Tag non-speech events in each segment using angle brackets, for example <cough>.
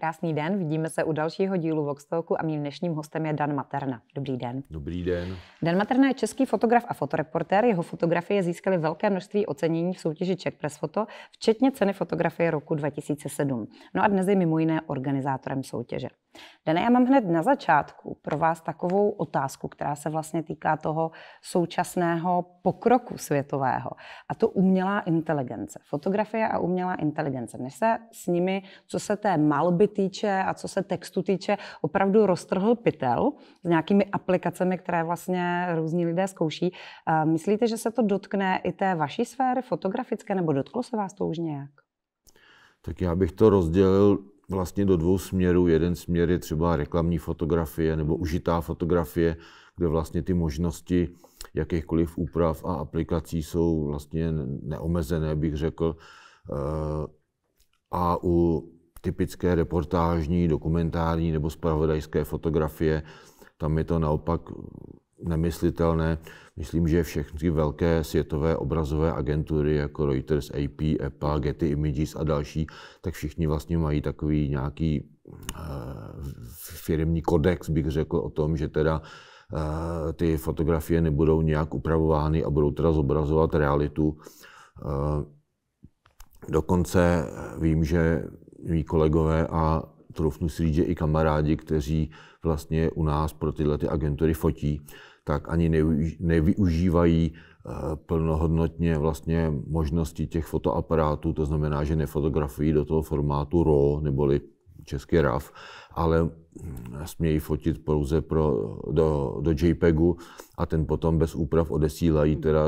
Krásný den, vidíme se u dalšího dílu Voxtalku a mým dnešním hostem je Dan Materna. Dobrý den. Dobrý den. Dan Materna je český fotograf a fotoreportér. Jeho fotografie získaly velké množství ocenění v soutěži Czech Press Photo, včetně ceny fotografie roku 2007. No a dnes je mimo jiné organizátorem soutěže. Dane, já mám hned na začátku pro vás takovou otázku, která se vlastně týká toho současného pokroku světového. A to umělá inteligence. Fotografie a umělá inteligence. Než se s nimi, co se té malby týče a co se textu týče, opravdu roztrhl pytel s nějakými aplikacemi, které vlastně různí lidé zkouší. Eh, myslíte, že se to dotkne i té vaší sféry fotografické, nebo dotklo se vás to už nějak? Tak já bych to rozdělil vlastně do dvou směrů. Jeden směr je třeba reklamní fotografie nebo užitá fotografie, kde vlastně ty možnosti jakýchkoliv úprav a aplikací jsou vlastně neomezené, bych řekl. Eh, a u typické reportážní, dokumentární nebo spravodajské fotografie. Tam je to naopak nemyslitelné. Myslím, že všechny velké světové obrazové agentury jako Reuters, AP, EPA, Getty Images a další, tak všichni vlastně mají takový nějaký eh, firmní kodex, bych řekl o tom, že teda eh, ty fotografie nebudou nějak upravovány a budou teda zobrazovat realitu. Eh, dokonce vím, že mý kolegové a troufnu si říct, že i kamarádi, kteří vlastně u nás pro tyhle ty agentury fotí, tak ani nevyužívají eh, plnohodnotně vlastně možnosti těch fotoaparátů, to znamená, že nefotografují do toho formátu RAW, neboli český RAF, ale smějí fotit pouze pro, do, do JPEGu a ten potom bez úprav odesílají teda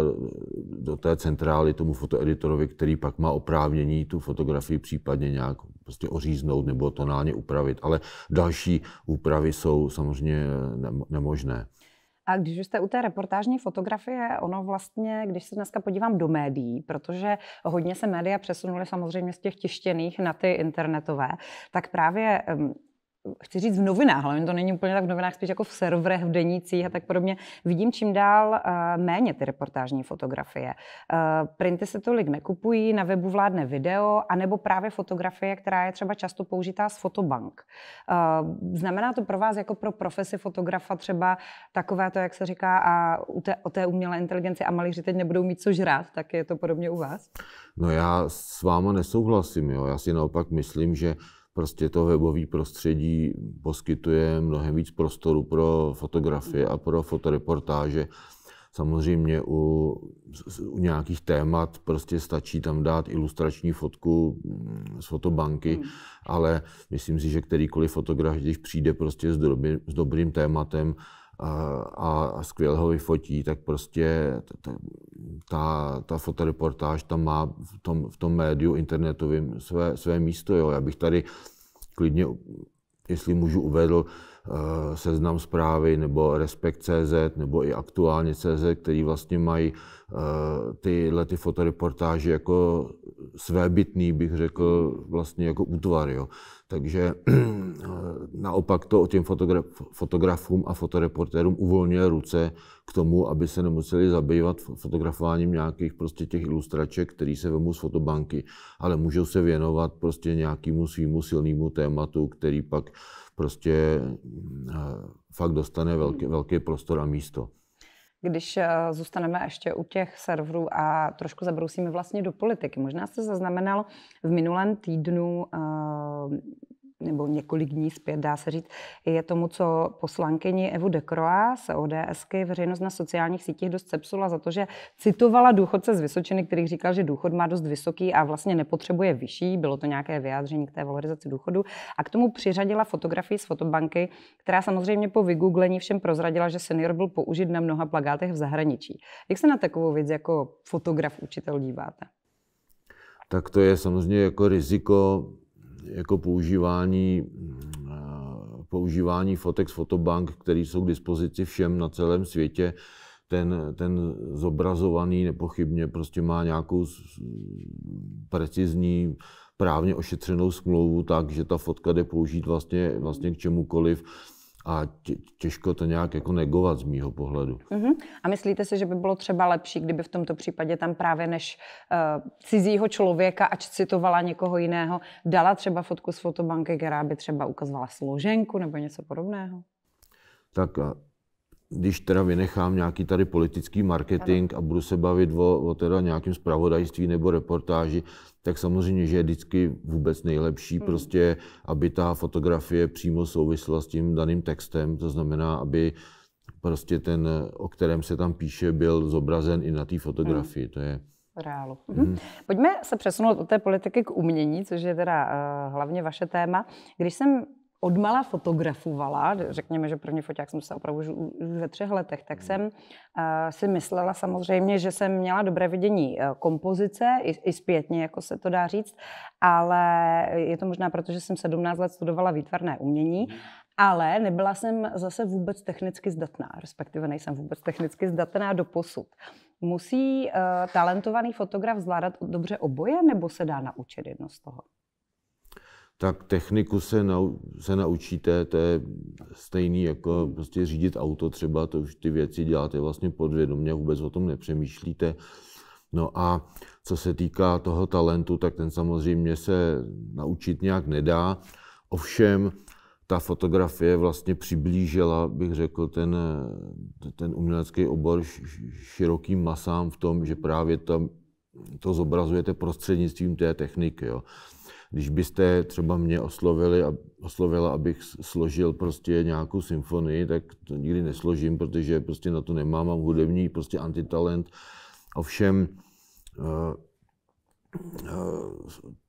do té centrály tomu fotoeditorovi, který pak má oprávnění tu fotografii případně nějak prostě oříznout nebo tonálně upravit. Ale další úpravy jsou samozřejmě nemožné. A když už jste u té reportážní fotografie, ono vlastně, když se dneska podívám do médií, protože hodně se média přesunuly samozřejmě z těch tištěných na ty internetové, tak právě chci říct v novinách, ale to není úplně tak v novinách, spíš jako v serverech, v denících a tak podobně, vidím čím dál eh, méně ty reportážní fotografie. Eh, printy se tolik nekupují, na webu vládne video, anebo právě fotografie, která je třeba často použitá z fotobank. Eh, znamená to pro vás jako pro profesi fotografa třeba takové to, jak se říká, a o té umělé inteligenci a malíři teď nebudou mít co žrát, tak je to podobně u vás? No já s váma nesouhlasím, jo. já si naopak myslím, že prostě to webové prostředí poskytuje mnohem víc prostoru pro fotografie a pro fotoreportáže. Samozřejmě u, u nějakých témat prostě stačí tam dát ilustrační fotku mm, z fotobanky, hmm. ale myslím si, že kterýkoliv fotograf, když přijde prostě s, dobrý, s dobrým tématem, a, a skvěle ho vyfotí, tak prostě ta, ta, ta fotoreportáž tam má v tom, v tom médiu internetovém své, své místo. Jo. Já bych tady klidně, jestli můžu, uvedl e, seznam zprávy nebo Respekt.cz nebo i aktuálně CZ, který vlastně mají Eh, tyhle ty fotoreportáže jako svébytný, bych řekl, vlastně jako útvar. Jo. Takže eh, naopak to o těm fotografům a fotoreportérům uvolňuje ruce k tomu, aby se nemuseli zabývat fotografováním nějakých prostě těch ilustraček, který se vemu z fotobanky, ale můžou se věnovat prostě nějakému svýmu silnému tématu, který pak prostě eh, fakt dostane velký, velký prostor a místo. Když eh, zůstaneme ještě u těch serverů a trošku zabrousíme vlastně do politiky. Možná jste zaznamenal v minulém týdnu eh, nebo několik dní zpět, dá se říct, je tomu, co poslankyni Evu de Dekroa z ODSky veřejnost na sociálních sítích dost sepsula za to, že citovala důchodce z Vysočiny, který říkal, že důchod má dost vysoký a vlastně nepotřebuje vyšší. Bylo to nějaké vyjádření k té valorizaci důchodu. A k tomu přiřadila fotografii z fotobanky, která samozřejmě po vygooglení všem prozradila, že senior byl použit na mnoha plagátech v zahraničí. Jak se na takovou věc jako fotograf, učitel díváte? Tak to je samozřejmě jako riziko jako používání, eh, používání fotek z fotobank, které jsou k dispozici všem na celém světě, ten, ten zobrazovaný nepochybně prostě má nějakou precizní právně ošetřenou smlouvu tak, že ta fotka jde použít vlastně, vlastně k čemukoliv a těžko to nějak jako negovat z mýho pohledu. Uh-huh. A myslíte si, že by bylo třeba lepší, kdyby v tomto případě tam právě než uh, cizího člověka, ač citovala někoho jiného, dala třeba fotku z fotobanky, která by třeba ukazovala složenku nebo něco podobného? Tak když teda vynechám nějaký tady politický marketing a budu se bavit o, o teda nějakém zpravodajství nebo reportáži, tak samozřejmě, že je vždycky vůbec nejlepší hmm. prostě, aby ta fotografie přímo souvisla s tím daným textem, to znamená, aby prostě ten, o kterém se tam píše, byl zobrazen i na té fotografii. Hmm. To je, reálu. Hmm. Pojďme se přesunout od té politiky k umění, což je teda uh, hlavně vaše téma. Když jsem odmala fotografovala, řekněme, že první foták jsem se opravdu už, už ve třech letech, tak hmm. jsem uh, si myslela samozřejmě, že jsem měla dobré vidění eh, kompozice, i, i zpětně, jako se to dá říct, ale je to možná proto, že jsem 17 let studovala výtvarné umění, hmm. ale nebyla jsem zase vůbec technicky zdatná, respektive nejsem vůbec technicky zdatná do posud. Musí uh, talentovaný fotograf zvládat dobře oboje, nebo se dá naučit jedno z toho? tak techniku se, nau, se naučíte, to je stejný jako prostě řídit auto třeba, to už ty věci děláte vlastně podvědomě, vůbec o tom nepřemýšlíte. No a co se týká toho talentu, tak ten samozřejmě se naučit nějak nedá. Ovšem, ta fotografie vlastně přiblížila, bych řekl, ten, ten umělecký obor širokým masám v tom, že právě tam to zobrazujete prostřednictvím té techniky. Jo. Když byste třeba mě oslovili, oslovila, abych složil prostě nějakou symfonii, tak to nikdy nesložím, protože prostě na to nemám, mám hudební prostě antitalent. Ovšem, eh, eh,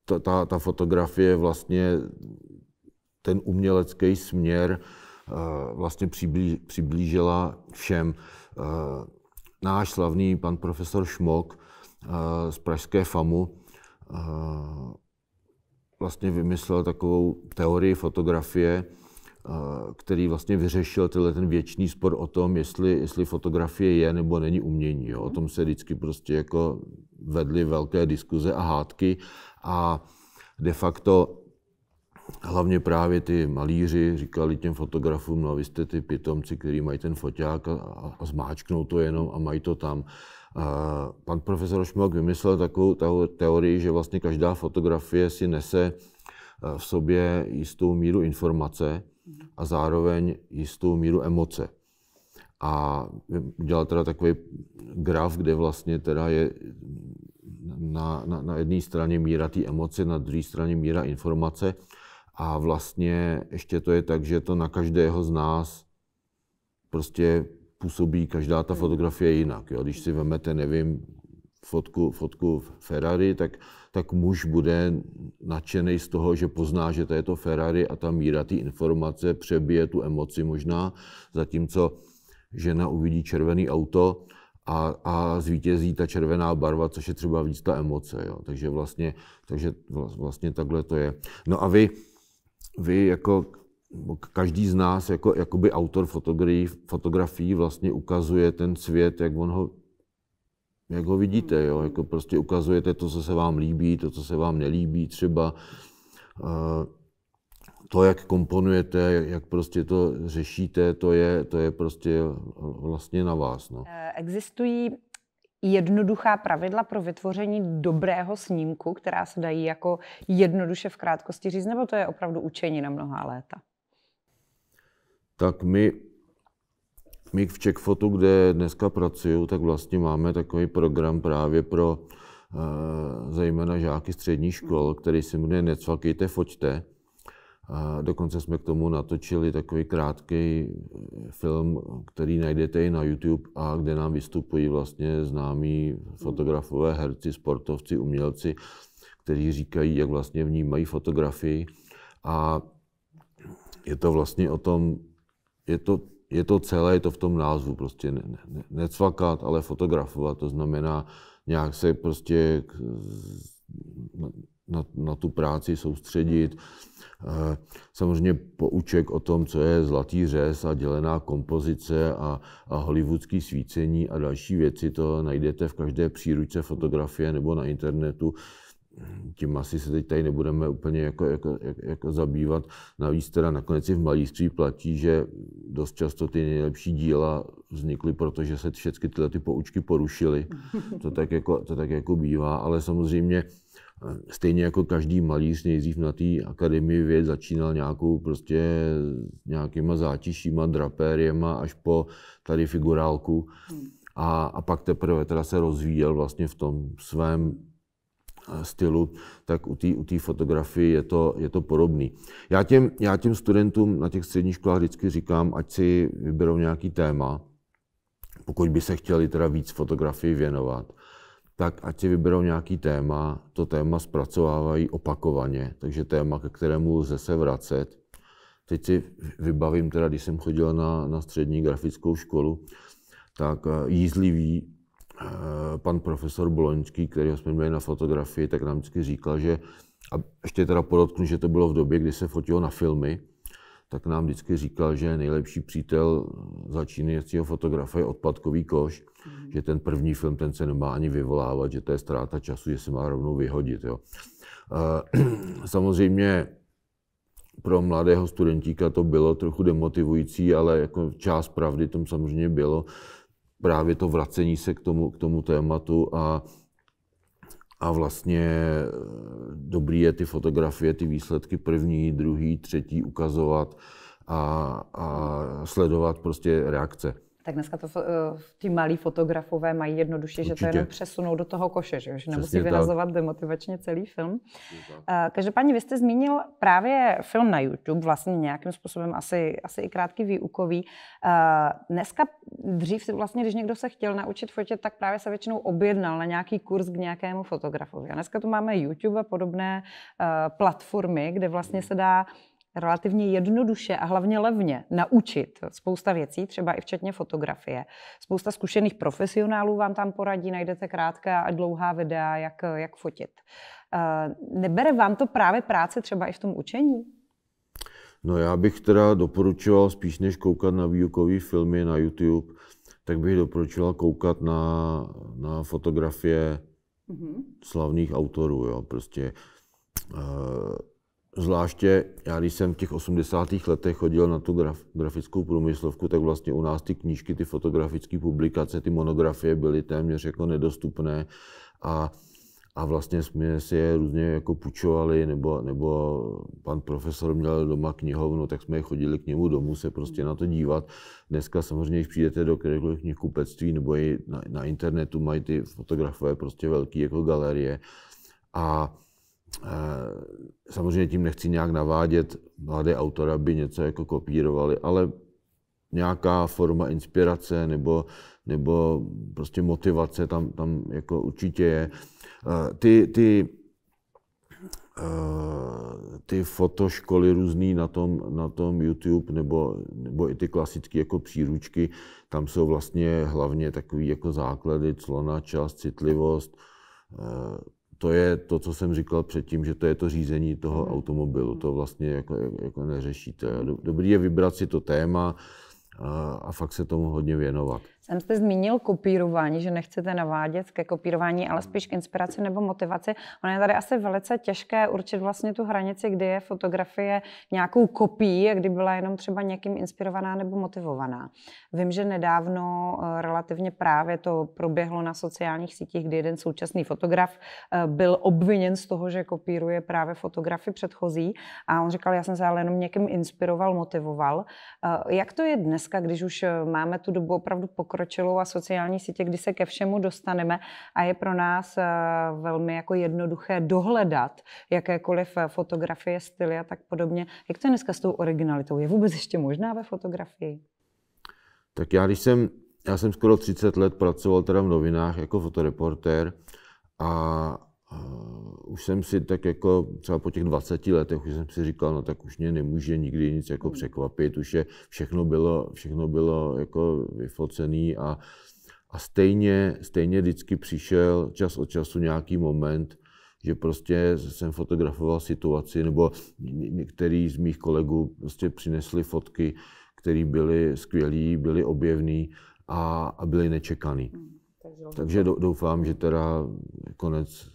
ta, ta, ta fotografie vlastně ten umělecký směr eh, vlastně přiblížila všem. Náš slavný pan profesor Šmok z pražské FAMu vlastně vymyslel takovou teorii fotografie, eh, který vlastně vyřešil tyhle ten věčný spor o tom, jestli, jestli fotografie je nebo není umění. Jo. O tom se vždycky prostě jako vedly velké diskuze a hádky a de facto hlavně právě ty malíři říkali těm fotografům, no vy jste ty pitomci, kteří mají ten foťák a, a zmáčknou to jenom a mají to tam. A pan profesor Šmok vymyslel takovou teorii, že vlastně každá fotografie si nese eh, v sobě jistou míru informace a zároveň jistou míru emoce. A udělal teda takový graf, kde vlastně teda je na, na, na jedné straně míra té emoce, na druhé straně míra informace. A vlastně ještě to je tak, že to na každého z nás prostě působí každá ta hmm. fotografie jinak. Jo? Když si hmm. vemete, nevím, fotku, fotku Ferrari, tak, tak muž bude nadšený z toho, že pozná, že to je to Ferrari a ta míra té informace přebije tu emoci možná, zatímco žena uvidí červený auto a, a zvítězí ta červená barva, což je třeba víc ta emoce. Jo. Takže, vlastně, takže vlastně takhle to je. No a vy, vy jako každý z nás jako jakoby autor fotografií, fotografií vlastně ukazuje ten svět, jak on ho, jak ho vidíte. Jo? Jako prostě ukazujete to, co se vám líbí, to, co se vám nelíbí třeba. Eh, to, jak komponujete, jak prostě to řešíte, to je, to je prostě vlastně na vás. No. Eh, existují jednoduchá pravidla pro vytvoření dobrého snímku, která se dají jako jednoduše v krátkosti říct, nebo to je opravdu učení na mnoha léta? tak my, my v Checkfotu, kde dneska pracuju, tak vlastně máme takový program právě pro eh, zejména žáky středních škol, který se jmenuje Necvakejte, foťte. A dokonce jsme k tomu natočili takový krátký eh, film, který najdete i na YouTube a kde nám vystupují vlastně známí fotografové, herci, sportovci, umělci, kteří říkají, jak vlastně vnímají fotografii. A je to vlastně o tom, je to, je to celé, je to v tom názvu, prostě ne, ne, necvakat, ale fotografovat, to znamená nějak se prostě k, na, na, na tu práci soustředit. Eh, samozřejmě pouček o tom, co je zlatý řez a dělená kompozice a, a hollywoodský svícení a další věci, to najdete v každé příručce fotografie nebo na internetu tím asi se teď tady nebudeme úplně jako, jako, jako zabývat. Navíc teda nakonec i v malířství platí, že dost často ty nejlepší díla vznikly, protože se všechny tyhle ty poučky porušily. To tak, jako, to tak jako bývá, ale samozřejmě eh, stejně jako každý malíř nejdřív na té akademii věd začínal nějakou prostě nějakýma zátišíma, drapériema až po tady figurálku. Hmm. A, a pak teprve teda se rozvíjel vlastně v tom svém stylu, tak u té u fotografii je to, je to podobný. Já těm, já těm studentům na těch středních školách vždycky říkám, ať si vyberou nějaký téma, pokud by se chtěli teda víc fotografii věnovat, tak ať si vyberou nějaký téma, to téma zpracovávají opakovaně, takže téma, ke kterému lze se vracet. Teď si vybavím teda, když jsem chodil na, na střední grafickou školu, tak eh, jízlivý pan profesor Boloňský, kterého jsme měli na fotografii, tak nám vždycky říkal, že, a ještě teda podotknu, že to bylo v době, kdy se fotilo na filmy, tak nám vždycky říkal, že nejlepší přítel začínajícího fotografa je odpadkový koš, mm. že ten první film, ten se nemá ani vyvolávat, že to je ztráta času, že se má rovnou vyhodit. Jo. <clears throat> Samozřejmě pro mladého studentíka to bylo trochu demotivující, ale jako část pravdy tom samozřejmě bylo, právě to vracení se k tomu, k tomu tématu a, a vlastně e, dobrý je ty fotografie, ty výsledky první, druhý, třetí ukazovat a, a sledovat prostě reakce tak dneska to eh, ty malí fotografové mají jednoduše, Určitě. že to jenom přesunou do toho koše, že, že nemusí Přesně vyhazovat demotivačně celý film. Každopádně eh, vy jste zmínil právě film na YouTube, vlastně nějakým způsobem asi, asi i krátký výukový. Eh, dneska dřív, vlastně, když někdo se chtěl naučit fotit, tak právě se většinou objednal na nějaký kurz k nějakému fotografovi. A dneska tu máme YouTube a podobné platformy, kde vlastně se dá relativně jednoduše a hlavně levně naučit spousta věcí, třeba i včetně fotografie. Spousta zkušených profesionálů vám tam poradí, najdete krátká a dlouhá videa, jak, jak fotit. Eh, nebere vám to právě práce třeba i v tom učení? No já bych teda doporučoval spíš než koukat na výukové filmy na YouTube, tak bych doporučoval koukat na, na fotografie mm-hmm. slavných autorů. Jo. Prostě uh, Zvláště já, když jsem v těch 80. letech chodil na tu graf, grafickou průmyslovku, tak vlastně u nás ty knížky, ty fotografické publikace, ty monografie byly téměř jako nedostupné a, a vlastně jsme si je různě jako půjčovali, nebo, nebo pan profesor měl doma knihovnu, tak jsme chodili k němu domů se prostě na to dívat. Dneska samozřejmě, když přijdete do kterékoliv knihkupectví nebo i na, na internetu, mají ty fotografové prostě velké jako galerie. A Eh, samozřejmě tím nechci nějak navádět mladé autory, aby něco jako kopírovali, ale nějaká forma inspirace nebo, nebo prostě motivace tam, tam jako určitě je. Eh, ty, ty, eh, ty fotoškoly různý na tom, na tom YouTube nebo, nebo i ty klasické jako příručky, tam jsou vlastně hlavně takové jako základy, clona, čas, citlivost, to je to, co jsem říkal předtím, že to je to řízení toho mhm. automobilu. To vlastně jako, jako neřešíte. Dobrý je vybrat si to téma a, a fakt se tomu hodně věnovat. Sam jste zmínil kopírování, že nechcete navádět ke kopírování, ale hmm. spíš k inspiraci nebo motivaci. Ono je tady asi velice těžké určit vlastně tu hranici, kdy je fotografie nějakou kopií a kdy byla jenom třeba někým inspirovaná nebo motivovaná. Vím, že nedávno eh, relativně právě to proběhlo na sociálních sítích, kdy jeden současný fotograf eh, byl obviněn z toho, že kopíruje právě fotografy předchozí a on říkal, já jsem se ale jenom někým inspiroval, motivoval. Eh, jak to je dneska, když už máme tu dobu opravdu pokročilou pokročilou a sociální sítě, kdy se ke všemu dostaneme a je pro nás eh, velmi jako jednoduché dohledat jakékoliv eh, fotografie, styly a tak podobně. Jak to je dneska s tou originalitou? Je vůbec ještě možná ve fotografii? Tak já, když jsem, já jsem skoro 30 let pracoval teda v novinách jako fotoreportér a už jsem si tak jako třeba po těch 20 letech už jsem si říkal, no tak už mě nemůže nikdy nic jako hmm. překvapit, už je všechno bylo, všechno bylo jako vyfocený a, a stejně, stejně vždycky přišel čas od času nějaký moment, že prostě jsem fotografoval situaci, nebo některý z mých kolegů prostě přinesli fotky, které byly skvělé, byly objevné a, a byly nečekané. Hmm. No. Takže doufám, že teda konec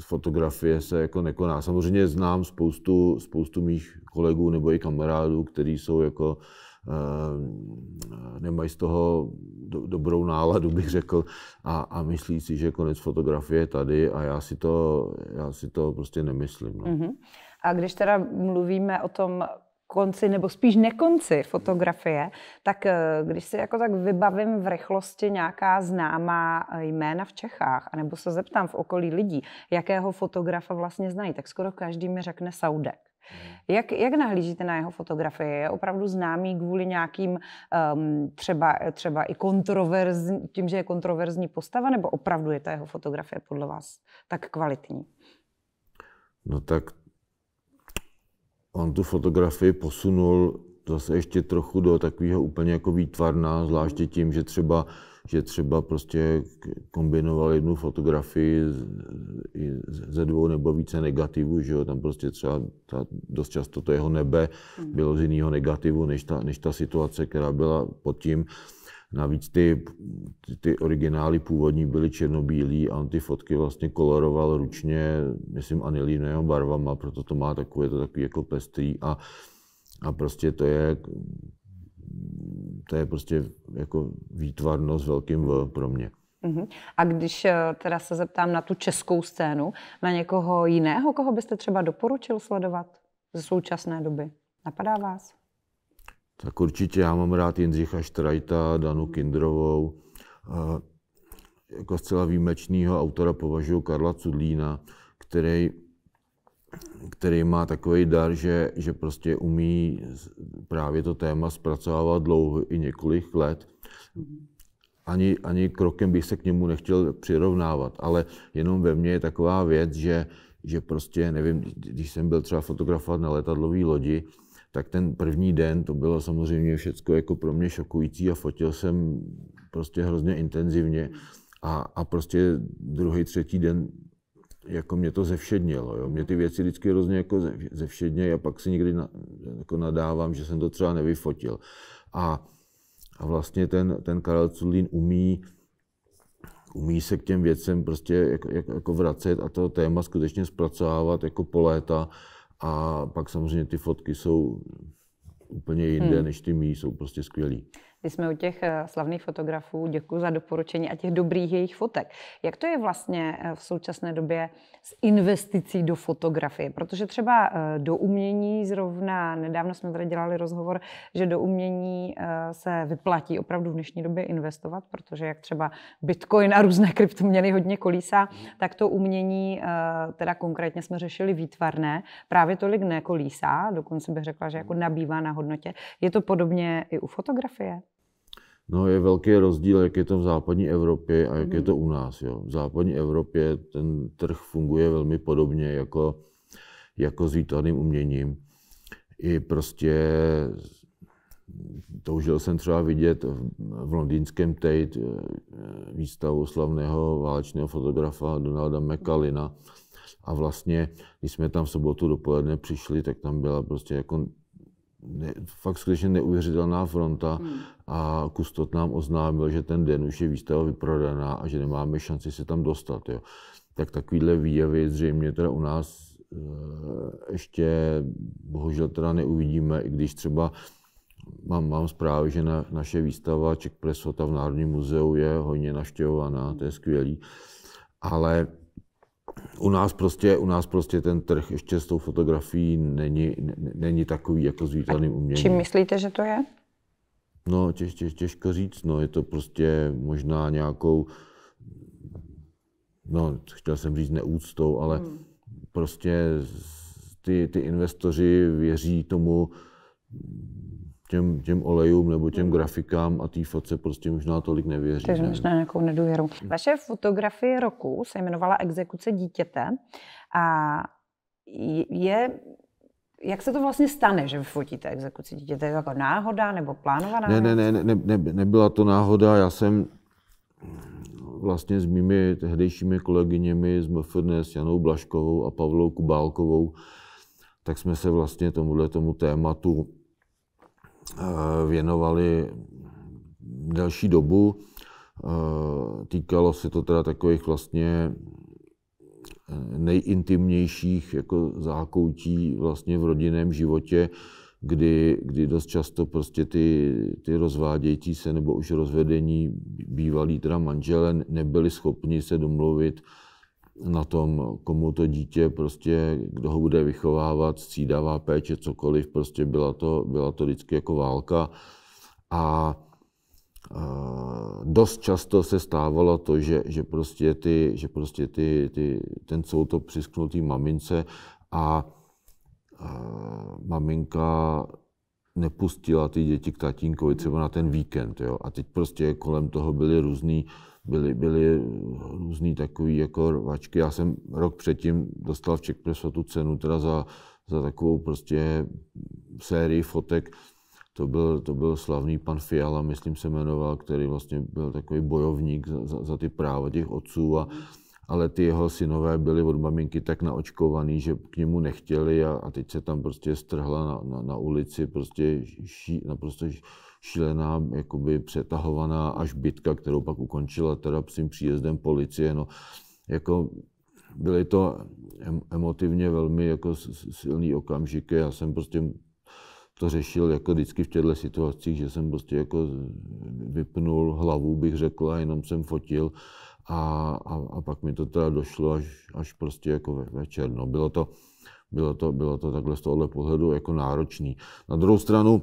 fotografie se jako nekoná. Samozřejmě znám spoustu, spoustu mých kolegů nebo i kamarádů, kteří jsou jako eh, nemají z toho do, dobrou náladu, bych řekl, a, a myslí si, že konec fotografie je tady a já si to, já si to prostě nemyslím. No. Uh-huh. A když teda mluvíme o tom konci, nebo spíš nekonci fotografie, tak eh, když si jako tak vybavím v rychlosti nějaká známá eh, jména v Čechách, anebo se zeptám v okolí lidí, jakého fotografa vlastně znají, tak skoro každý mi řekne Saudek. Hmm. Jak, jak nahlížíte na jeho fotografie? Je opravdu známý kvůli nějakým um, třeba, třeba i kontroverzní, tím, že je kontroverzní postava, nebo opravdu je ta jeho fotografie podle vás tak kvalitní? No tak on tu fotografii posunul zase ještě trochu do takového úplně jako výtvarná, zvláště tím, že třeba, že třeba prostě kombinoval jednu fotografii ze dvou nebo více negativů, že jo, tam prostě třeba ta, dost často to jeho nebe hmm. bylo z jiného negativu, než ta, než ta situace, která byla pod tím. Navíc ty, ty originály původní byly černobílí a on ty fotky vlastně koloroval ručně, myslím, anilínovými barvama, proto to má takové, to takový jako pestrý a, a prostě to je, to je prostě jako výtvarnost velkým V pro mě. Mhm. A když eh, teda se zeptám na tu českou scénu, na někoho jiného, koho byste třeba doporučil sledovat ze současné doby? Napadá vás? tak určitě já mám rád Jindřicha Štrajta, Danu hmm. Kindrovou. Jako zcela výjimečného autora považuji Karla Cudlína, který který má takový dar, že, že prostě umí právě to téma zpracovávat dlouho i několik let. Hmm. Ani, ani krokem bych se k němu nechtěl přirovnávat, ale jenom ve mně je taková věc, že, že prostě, nevím, když jsem byl třeba fotografovat na letadlové lodi, tak ten první den to bylo samozřejmě všechno jako pro mě šokující a fotil jsem prostě hrozně intenzivně a, a prostě druhý, třetí den jako mě to zevšednělo. Jo? Mě ty věci vždycky hrozně jako zevšedně a pak si někdy na, jako nadávám, že jsem to třeba nevyfotil. A, a vlastně ten, ten Karel Culín umí, umí se k těm věcem prostě jako, jako, jako vracet a to téma skutečně zpracovávat jako po léta. A pak samozřejmě ty fotky jsou úplně jinde hmm. než ty mý, jsou prostě skvělý. Když jsme u těch eh, slavných fotografů, děkuji za doporučení a těch dobrých jejich fotek. Jak to je vlastně eh, v současné době s investicí do fotografie? Protože třeba eh, do umění zrovna, nedávno jsme tady dělali rozhovor, že do umění se vyplatí opravdu v dnešní době investovat, protože jak třeba bitcoin a různé kryptoměny hodně kolísá, tak to umění, teda konkrétně jsme řešili výtvarné, právě tolik nekolísá, dokonce bych řekla, že jako nabývá na hodnotě. Je to podobně i u fotografie? No je velký rozdíl, jak je to v západní Evropě a jak je to mhm. u nás. Jo. V západní Evropě ten trh funguje velmi podobně jako, jako s výtvarným uměním. I prostě toužil jsem třeba vidět v londýnském Tate eh, výstavu slavného válečného fotografa Donalda McCallina. A vlastně, když jsme tam v sobotu dopoledne přišli, tak tam byla prostě jako ne, fakt skutečně neuvěřitelná fronta hmm. a Kustot nám oznámil, že ten den už je výstava vyprodaná a že nemáme šanci se tam dostat. Jo. Tak takovýhle výjevy zřejmě teda u nás eh, ještě bohužel teda neuvidíme, i když třeba mám, mám zprávy, že na, naše výstava Czech Presota v Národním muzeu je hojně naštěvovaná, to je skvělý, ale u nás prostě, u nás prostě ten trh ještě s tou fotografií není, není takový jako s výtlaným uměním. Čím myslíte, že to je? No, těž, těž, těžko říct, no, je to prostě možná nějakou, no, chtěl jsem říct neúctou, ale hmm. prostě ty, ty investoři věří tomu, těm, těm olejům nebo těm mhm. grafikám a té fotce prostě možná tolik nevěří. Takže ne? možná nějakou nedůvěru. Mhm. Vaše fotografie roku se jmenovala Exekuce dítěte a je jak se to vlastně stane, že fotíte exekuci To Je jako náhoda nebo plánovaná? Ne, ne, ne, ne, ne, nebyla to náhoda. Já jsem vlastně s mými tehdejšími kolegyněmi z MFN, s Janou Blaškovou a Pavlou Kubálkovou, tak jsme se vlastně tomuhle tomu tématu Eh, věnovali delší dobu. Eh, týkalo se to teda takových vlastně eh, nejintimnějších jako zákoutí vlastně v rodinném životě, kdy, kdy dost často prostě ty, ty rozvádějící se nebo už rozvedení bývalí teda manžele nebyli schopni se domluvit na tom, komu to dítě prostě, kdo ho bude vychovávat, střídavá péče, cokoliv, prostě byla to, byla to vždycky jako válka. A dost často se stávalo to, že, že prostě, ty, že prostě ty, ty, ten soud to přisknul té mamince a, a maminka nepustila ty děti k tatínkovi třeba na ten víkend. Jo? A teď prostě kolem toho byly různý byly, byly různý takové jako rvačky. Já jsem rok předtím dostal v Czech Pressu tu cenu teda za, za takovou prostě sérii fotek. To byl, to byl slavný pan Fiala, myslím se jmenoval, který vlastně byl takový bojovník za, za, za ty práva těch otců a, ale ty jeho synové byli od maminky tak naočkovaný, že k němu nechtěli a, a teď se tam prostě strhla na, na, na ulici prostě ší, naprosto šílená, jakoby přetahovaná až bitka, kterou pak ukončila teda psím příjezdem policie. No, jako byly to emotivně velmi jako silný okamžiky. Já jsem prostě to řešil jako vždycky v těchto situacích, že jsem prostě jako vypnul hlavu, bych řekl, a jenom jsem fotil a, a, a pak mi to teda došlo až, až prostě jako ve, večer. No, bylo, to, bylo, to, bylo to takhle z tohohle pohledu jako náročný. Na druhou stranu,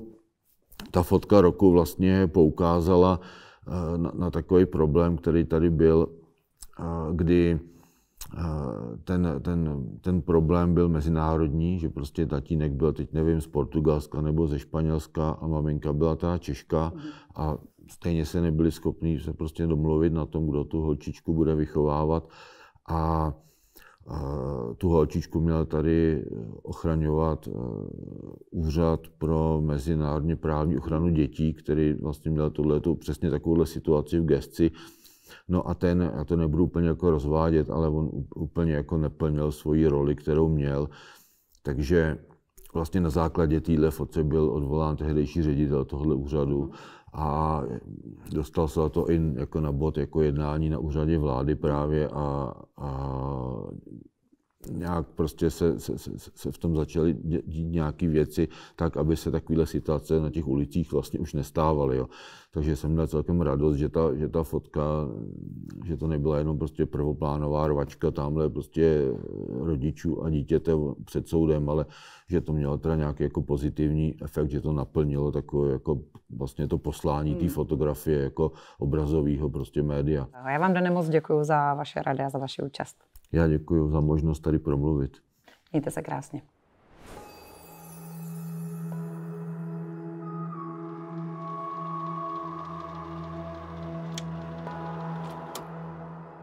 ta fotka roku vlastně poukázala eh, na, na takový problém, který tady byl, eh, kdy eh, ten, ten, ten problém byl mezinárodní, že prostě tatínek byl, teď nevím, z Portugalska nebo ze Španělska a maminka byla ta Češka a stejně se nebyli schopni se prostě domluvit na tom, kdo tu holčičku bude vychovávat. A tu holčičku měl tady eh, ochraňovat eh, úřad pro mezinárodně právní ochranu dětí, který vlastně měl tu přesně takovouhle situaci v gesci. No a ten, já to nebudu úplně jako rozvádět, ale on úplně jako neplnil svoji roli, kterou měl. Takže vlastně na základě téhle fotce byl odvolán tehdejší ředitel tohle úřadu a dostal se to i jako na bod jako jednání na úřadě vlády právě a, a nějak prostě se, se, se, se v tom začaly dít nějaké věci, tak aby se takovéhle situace na těch ulicích vlastně už nestávaly. Jo. Takže jsem měl celkem radost, že ta, že ta fotka, že to nebyla jenom prostě prvoplánová rvačka tamhle prostě rodičů a dítěte před soudem, ale že to mělo teda nějaký jako pozitivní efekt, že to naplnilo takové jako vlastně to poslání hmm. té fotografie jako obrazového prostě média. Já vám, do nemoc děkuji za vaše rady a za vaši účast. Já děkuji za možnost tady promluvit. Mějte se krásně.